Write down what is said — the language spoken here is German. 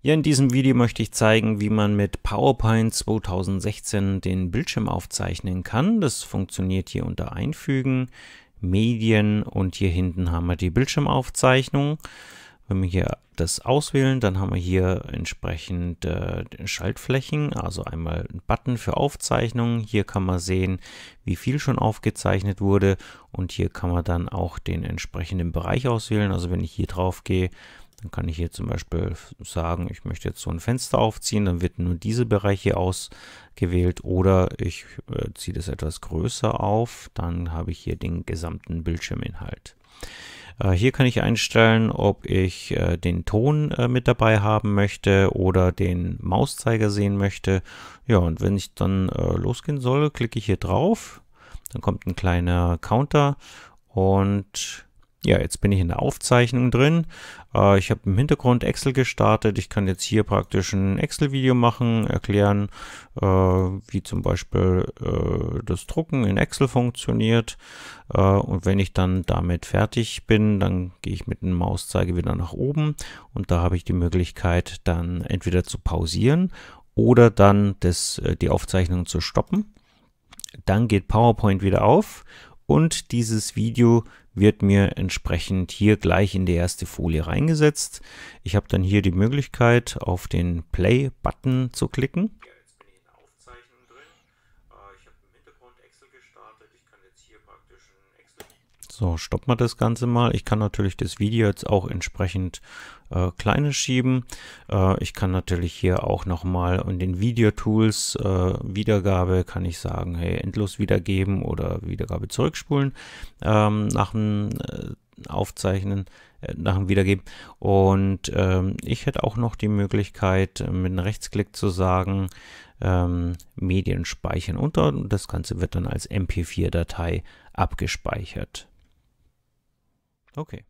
Ja, in diesem Video möchte ich zeigen, wie man mit PowerPoint 2016 den Bildschirm aufzeichnen kann. Das funktioniert hier unter Einfügen, Medien und hier hinten haben wir die Bildschirmaufzeichnung. Wenn wir hier das auswählen, dann haben wir hier entsprechend äh, Schaltflächen, also einmal einen Button für Aufzeichnung. Hier kann man sehen, wie viel schon aufgezeichnet wurde und hier kann man dann auch den entsprechenden Bereich auswählen. Also wenn ich hier drauf gehe, dann kann ich hier zum Beispiel sagen, ich möchte jetzt so ein Fenster aufziehen, dann wird nur diese Bereiche ausgewählt oder ich äh, ziehe das etwas größer auf, dann habe ich hier den gesamten Bildschirminhalt. Äh, hier kann ich einstellen, ob ich äh, den Ton äh, mit dabei haben möchte oder den Mauszeiger sehen möchte. Ja, und wenn ich dann äh, losgehen soll, klicke ich hier drauf, dann kommt ein kleiner Counter und ja, jetzt bin ich in der Aufzeichnung drin. Äh, ich habe im Hintergrund Excel gestartet. Ich kann jetzt hier praktisch ein Excel-Video machen, erklären, äh, wie zum Beispiel äh, das Drucken in Excel funktioniert. und wenn ich dann damit fertig bin, dann gehe ich mit dem Mauszeiger wieder nach oben und da habe ich die Möglichkeit, dann entweder zu pausieren oder dann das, die Aufzeichnung zu stoppen. Dann geht PowerPoint wieder auf und dieses Video wird mir entsprechend hier gleich in die erste Folie reingesetzt. Ich habe dann hier die Möglichkeit, auf den Play-Button zu klicken. Ah, so, stoppen wir das Ganze mal. Ich kann natürlich das Video jetzt auch entsprechend äh, kleine schieben. Äh, ich kann natürlich hier auch nochmal in den Video-Tools äh, Wiedergabe kann ich sagen, hey, endlos wiedergeben oder Wiedergabe zurückspulen ähm, nach dem äh, Aufzeichnen, äh, nach dem Wiedergeben. Und ähm, ich hätte auch noch die Möglichkeit, mit einem Rechtsklick zu sagen, ähm, Medien speichern unter und das Ganze wird dann als MP4-Datei abgespeichert. Okay.